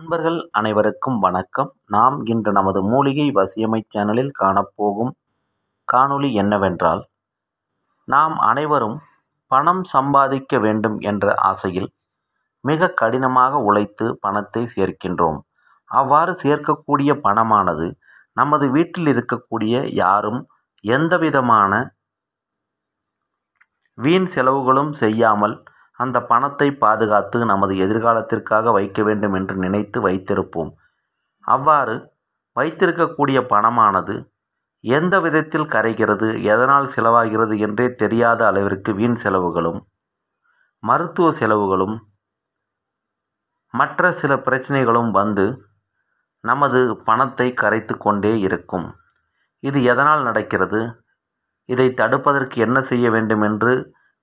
நண்பர்கள் அனைவருக்கும் வணக்கம் நாம் இன்று நமது மூலிகை வசியமை சேனலில் காணப்போகும் காணொளி என்னவென்றால் நாம் அனைவரும் பணம் சம்பாதிக்க வேண்டும் என்ற ஆசையில் மிக கடினமாக உழைத்து பணத்தை சேர்க்கின்றோம் அவ்வாறு சேர்க்கக்கூடிய பணமானது நமது வீட்டில் இருக்கக்கூடிய யாரும் எந்தவிதமான வீண் செலவுகளும் செய்யாமல் அந்த பணத்தை பாதுகாத்து நமது எதிர்காலத்திற்காக வைக்க வேண்டும் என்று நினைத்து வைத்திருப்போம் அவ்வாறு வைத்திருக்கக்கூடிய பணமானது எந்த விதத்தில் கரைகிறது எதனால் செலவாகிறது என்றே தெரியாத அளவிற்கு வீண் செலவுகளும் மருத்துவ செலவுகளும் மற்ற சில பிரச்சனைகளும் வந்து நமது பணத்தை கரைத்து கொண்டே இருக்கும் இது எதனால் நடக்கிறது இதை தடுப்பதற்கு என்ன செய்ய வேண்டும் என்று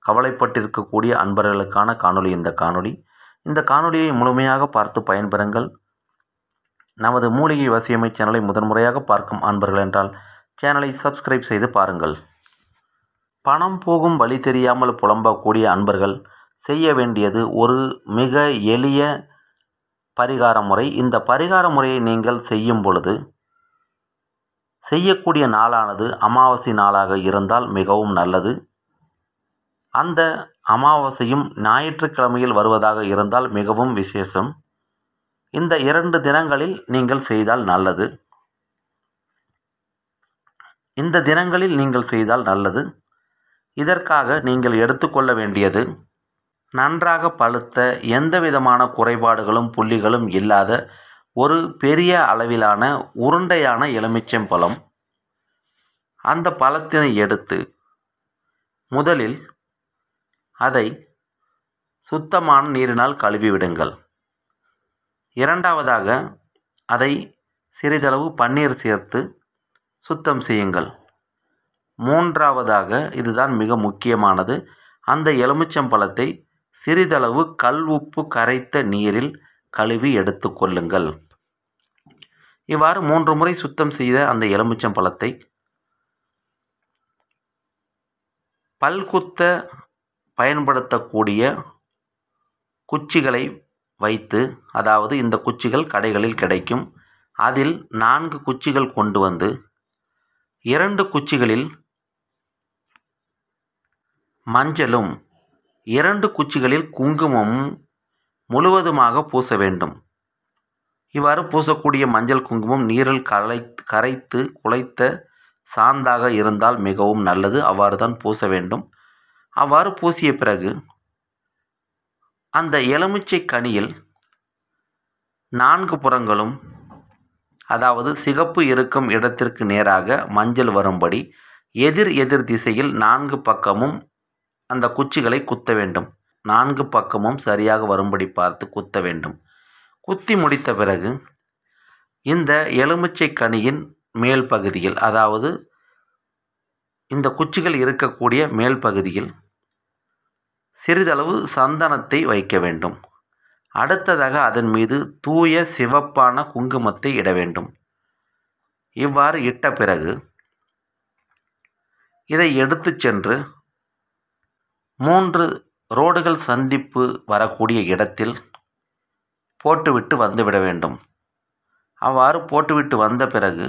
கவலைப்பட்டிருக்கக்கூடிய அன்பர்களுக்கான காணொளி இந்த காணொளி இந்த காணொலியை முழுமையாக பார்த்து பயன்பெறுங்கள் நமது மூலிகை வசியமை சேனலை முதன்முறையாக பார்க்கும் அன்பர்கள் என்றால் சேனலை சப்ஸ்கிரைப் செய்து பாருங்கள் பணம் போகும் வழி தெரியாமல் புலம்பக்கூடிய அன்பர்கள் செய்ய வேண்டியது ஒரு மிக எளிய பரிகார முறை இந்த பரிகார முறையை நீங்கள் செய்யும் பொழுது செய்யக்கூடிய நாளானது அமாவாசை நாளாக இருந்தால் மிகவும் நல்லது அந்த அமாவாசையும் ஞாயிற்றுக்கிழமையில் வருவதாக இருந்தால் மிகவும் விசேஷம் இந்த இரண்டு தினங்களில் நீங்கள் செய்தால் நல்லது இந்த தினங்களில் நீங்கள் செய்தால் நல்லது இதற்காக நீங்கள் எடுத்துக்கொள்ள வேண்டியது நன்றாக பழுத்த எந்த விதமான குறைபாடுகளும் புள்ளிகளும் இல்லாத ஒரு பெரிய அளவிலான உருண்டையான எலுமிச்சம்பழம் அந்த பழத்தினை எடுத்து முதலில் அதை சுத்தமான நீரினால் கழுவி விடுங்கள் இரண்டாவதாக அதை சிறிதளவு பன்னீர் சேர்த்து சுத்தம் செய்யுங்கள் மூன்றாவதாக இதுதான் மிக முக்கியமானது அந்த எலுமிச்சம்பழத்தை சிறிதளவு கல் உப்பு கரைத்த நீரில் கழுவி எடுத்துக்கொள்ளுங்கள் இவ்வாறு மூன்று முறை சுத்தம் செய்த அந்த எலுமிச்சம்பழத்தை பல்குத்த பயன்படுத்தக்கூடிய குச்சிகளை வைத்து அதாவது இந்த குச்சிகள் கடைகளில் கிடைக்கும் அதில் நான்கு குச்சிகள் கொண்டு வந்து இரண்டு குச்சிகளில் மஞ்சளும் இரண்டு குச்சிகளில் குங்குமமும் முழுவதுமாக பூச வேண்டும் இவ்வாறு பூசக்கூடிய மஞ்சள் குங்குமம் நீரில் கலை கரைத்து குலைத்த சாந்தாக இருந்தால் மிகவும் நல்லது அவ்வாறு தான் பூச வேண்டும் அவ்வாறு பூசிய பிறகு அந்த எலுமிச்சை கனியில் நான்கு புறங்களும் அதாவது சிகப்பு இருக்கும் இடத்திற்கு நேராக மஞ்சள் வரும்படி எதிர் எதிர் திசையில் நான்கு பக்கமும் அந்த குச்சிகளை குத்த வேண்டும் நான்கு பக்கமும் சரியாக வரும்படி பார்த்து குத்த வேண்டும் குத்தி முடித்த பிறகு இந்த எலுமிச்சை கனியின் மேல் பகுதியில் அதாவது இந்த குச்சிகள் இருக்கக்கூடிய மேல் பகுதியில் சிறிதளவு சந்தனத்தை வைக்க வேண்டும் அடுத்ததாக அதன் மீது தூய சிவப்பான குங்குமத்தை இட வேண்டும் இவ்வாறு இட்ட பிறகு இதை எடுத்து சென்று மூன்று ரோடுகள் சந்திப்பு வரக்கூடிய இடத்தில் போட்டுவிட்டு வந்துவிட வேண்டும் அவ்வாறு போட்டுவிட்டு வந்த பிறகு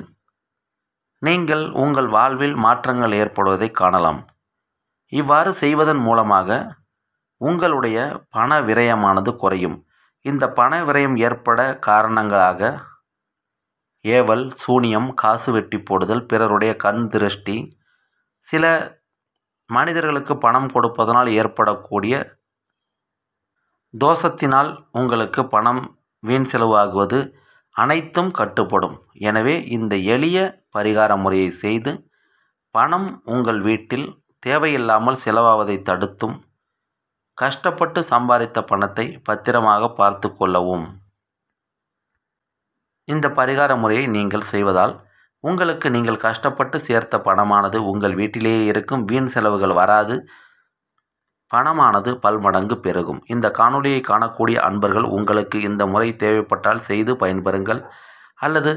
நீங்கள் உங்கள் வாழ்வில் மாற்றங்கள் ஏற்படுவதை காணலாம் இவ்வாறு செய்வதன் மூலமாக உங்களுடைய பண விரயமானது குறையும் இந்த பண விரயம் ஏற்பட காரணங்களாக ஏவல் சூனியம் காசு வெட்டி போடுதல் பிறருடைய கண் திருஷ்டி சில மனிதர்களுக்கு பணம் கொடுப்பதனால் ஏற்படக்கூடிய தோஷத்தினால் உங்களுக்கு பணம் வீண் செலவாகுவது அனைத்தும் கட்டுப்படும் எனவே இந்த எளிய பரிகார முறையை செய்து பணம் உங்கள் வீட்டில் தேவையில்லாமல் செலவாவதை தடுத்தும் கஷ்டப்பட்டு சம்பாதித்த பணத்தை பத்திரமாக பார்த்து கொள்ளவும் இந்த பரிகார முறையை நீங்கள் செய்வதால் உங்களுக்கு நீங்கள் கஷ்டப்பட்டு சேர்த்த பணமானது உங்கள் வீட்டிலேயே இருக்கும் வீண் செலவுகள் வராது பணமானது பல்மடங்கு பெருகும் இந்த காணொலியை காணக்கூடிய அன்பர்கள் உங்களுக்கு இந்த முறை தேவைப்பட்டால் செய்து பயன்பெறுங்கள் அல்லது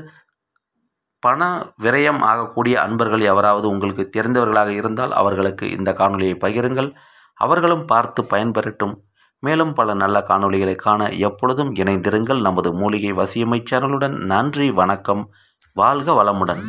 பண விரயம் ஆகக்கூடிய அன்பர்கள் எவராவது உங்களுக்கு தெரிந்தவர்களாக இருந்தால் அவர்களுக்கு இந்த காணொலியை பகிருங்கள் அவர்களும் பார்த்து பயன்பெறட்டும் மேலும் பல நல்ல காணொளிகளை காண எப்பொழுதும் இணைந்திருங்கள் நமது மூலிகை வசியமைச்சர்களுடன் நன்றி வணக்கம் வாழ்க வளமுடன்